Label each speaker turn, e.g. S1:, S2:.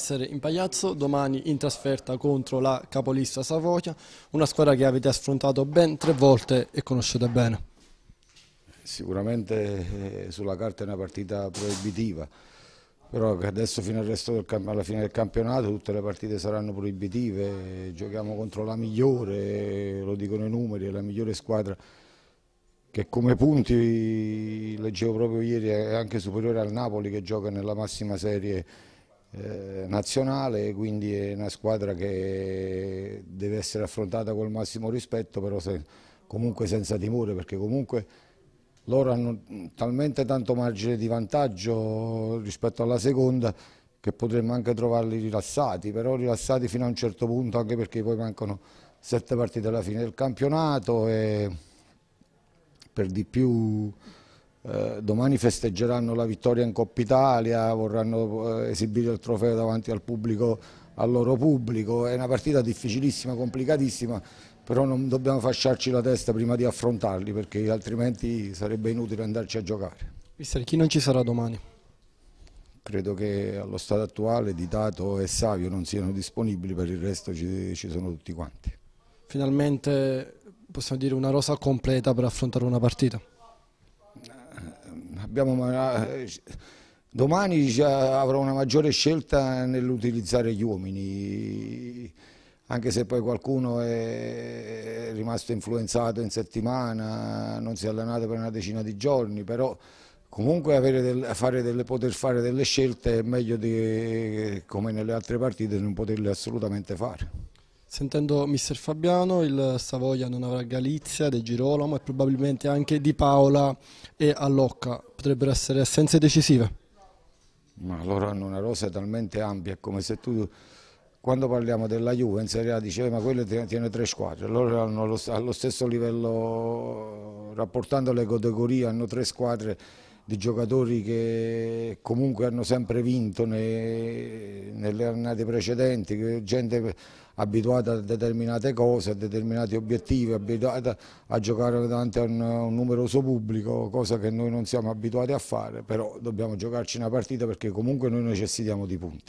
S1: essere in Pagliazzo, domani in trasferta contro la capolista Savoia, una squadra che avete affrontato ben tre volte e conoscete bene.
S2: Sicuramente eh, sulla carta è una partita proibitiva, però adesso fino al resto del, alla fine del campionato tutte le partite saranno proibitive, giochiamo contro la migliore, lo dicono i numeri, la migliore squadra che come punti leggevo proprio ieri è anche superiore al Napoli che gioca nella massima serie eh, nazionale, quindi è una squadra che deve essere affrontata col massimo rispetto, però se, comunque senza timore, perché comunque loro hanno talmente tanto margine di vantaggio rispetto alla seconda che potremmo anche trovarli rilassati, però rilassati fino a un certo punto, anche perché poi mancano sette partite alla fine del campionato e per di più eh, domani festeggeranno la vittoria in Coppa Italia, vorranno eh, esibire il trofeo davanti al, pubblico, al loro pubblico, è una partita difficilissima, complicatissima, però non dobbiamo fasciarci la testa prima di affrontarli perché altrimenti sarebbe inutile andarci a giocare.
S1: Mister, chi non ci sarà domani?
S2: Credo che allo stato attuale Di Tato e Savio non siano disponibili, per il resto ci, ci sono tutti quanti.
S1: Finalmente possiamo dire una rosa completa per affrontare una partita?
S2: Abbiamo, eh, domani avrò una maggiore scelta nell'utilizzare gli uomini, anche se poi qualcuno è rimasto influenzato in settimana, non si è allenato per una decina di giorni, però comunque del, fare delle, poter fare delle scelte è meglio di, come nelle altre partite, non poterle assolutamente fare.
S1: Sentendo mister Fabiano, il Savoia non avrà Galizia, De Girolamo e probabilmente anche Di Paola e Allocca. Potrebbero essere assenze decisive?
S2: Ma loro hanno una rosa talmente ampia, come se tu quando parliamo della Juve in Serie A diceva ma quelle tiene tre squadre, loro hanno allo stesso livello, rapportando le categorie, hanno tre squadre di giocatori che comunque hanno sempre vinto nei, nelle annate precedenti, gente abituata a determinate cose, a determinati obiettivi, abituata a giocare davanti a un, un numeroso pubblico, cosa che noi non siamo abituati a fare, però dobbiamo giocarci una partita perché comunque noi necessitiamo di punti.